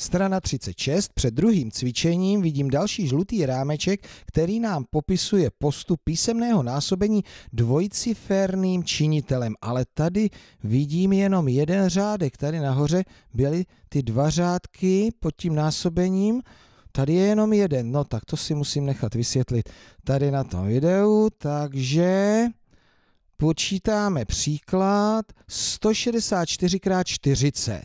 Strana 36, před druhým cvičením vidím další žlutý rámeček, který nám popisuje postup písemného násobení dvojciferným činitelem, ale tady vidím jenom jeden řádek, tady nahoře byly ty dva řádky pod tím násobením, Tady je jenom jeden, no tak to si musím nechat vysvětlit tady na tom videu, takže počítáme příklad 164 x 40.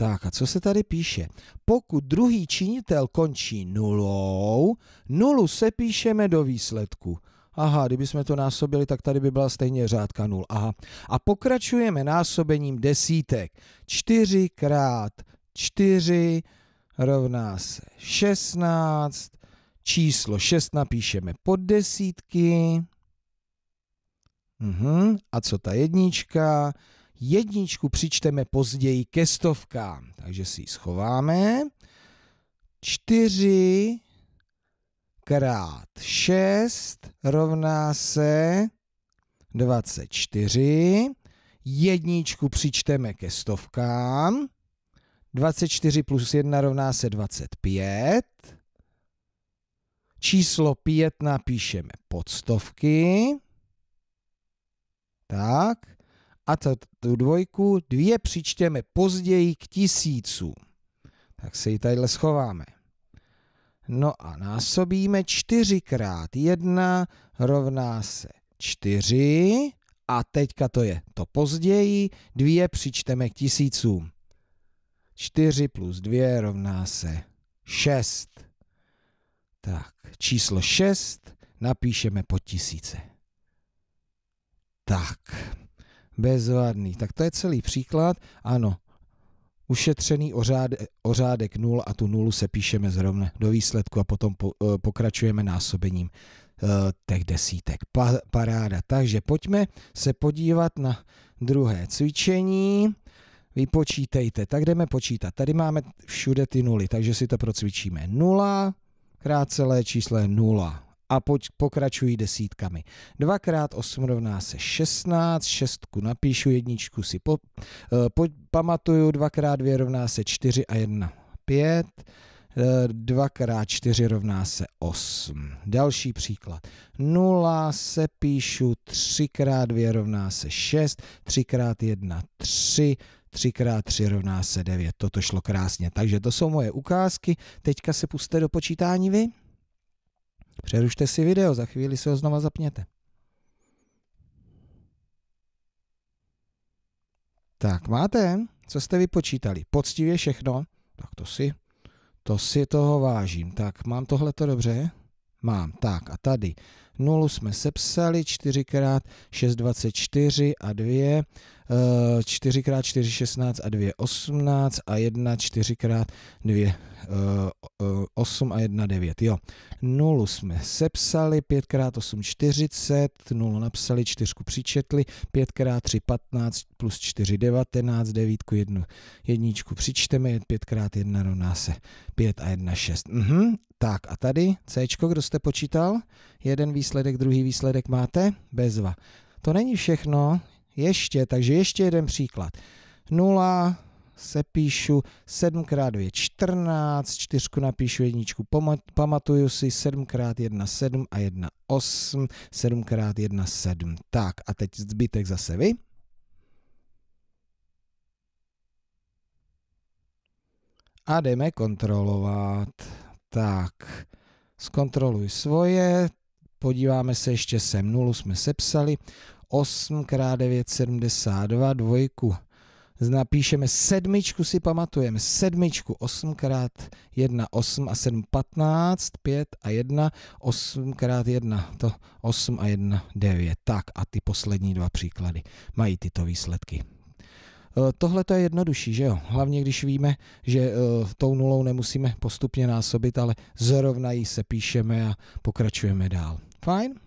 Tak a co se tady píše? Pokud druhý činitel končí nulou, nulu se píšeme do výsledku. Aha, kdybychom to násobili, tak tady by byla stejně řádka 0. Aha. A pokračujeme násobením desítek. 4 krát 4 rovná se 16. Číslo 6 napíšeme pod desítky. Uhum. A co ta jednička? Jedničku přičteme později ke stovkám, takže si ji schováme. 4 krát 6 rovná se 24. Jedničku přičteme ke stovkám. 24 plus 1 rovná se 25. Číslo 5 napíšeme pod stovky. Tak a to, tu dvojku dvě přičteme později k tisícu. Tak se ji tadyhle schováme. No a násobíme 4 krát 1 rovná se 4 a teďka to je to později, 2 přičteme k tisícům. 4 plus 2 rovná se 6. Tak, číslo 6 napíšeme po tisíce. Tak bezvadný. Tak to je celý příklad. Ano, ušetřený ořáde, ořádek 0 a tu nulu se píšeme zrovna do výsledku a potom po, eh, pokračujeme násobením uh, těch desítek. Pa, paráda. Takže pojďme se podívat na druhé cvičení. Vypočítejte. Tak jdeme počítat. Tady máme všude ty nuly, takže si to procvičíme. 0 krát celé číslo je 0 a poč, pokračují desítkami. Dvakrát 8 rovná se 16, šestku napíšu, jedničku si po, eh, po, pamatuju, dvakrát 2 rovná se 4 a 1 5, eh, dvakrát 4 rovná se 8. Další příklad. 0 se píšu 3 x 2 rovná se 6, 3 x 1 3, 3 x 3 rovná se 9. Toto šlo krásně. Takže to jsou moje ukázky. Teďka se puste do počítání vy. Přerušte si video, za chvíli se ho znova zapněte. Tak, máte, co jste vypočítali? Poctivě všechno? Tak to si, to si toho vážím. Tak, mám tohleto dobře? Mám, tak a tady Nulu jsme sepsali, 4 x 6, 24 a 2, 4 x 4, 16 a 2, 18 a 1, 4 x 2, 8 a 1, 9. Jo. Nulu jsme sepsali, 5 x 8, 40, nulu napsali, 4 přičetli, 5 x 3, 15 plus 4, 19, 9, 1, jedničku přičteme, 5 x 1 rovná se 5 a 1, 6. Mhm. Tak a tady C, kdo jste počítal? jeden výsledek, druhý výsledek máte, bezva. To není všechno, ještě, takže ještě jeden příklad. 0, se píšu 7 x 2 14, 4 napíšu jedničku, pamatuju si 7 x 1 7 a 1 8, 7 x 1 7. Tak a teď zbytek zase vy. A jdeme kontrolovat. Tak, zkontroluj svoje, Podíváme se ještě sem, nulu jsme sepsali, 8 x 9, 72, dvojku napíšeme sedmičku, si pamatujeme, sedmičku, 8 x 1, 8 a 7, 15, 5 a 1, 8 x 1, to 8 a 1, 9. Tak a ty poslední dva příklady mají tyto výsledky. E, tohle to je jednodušší, že jo? Hlavně když víme, že uh, tou nulou nemusíme postupně násobit, ale zrovna ji se píšeme a pokračujeme dál. Fine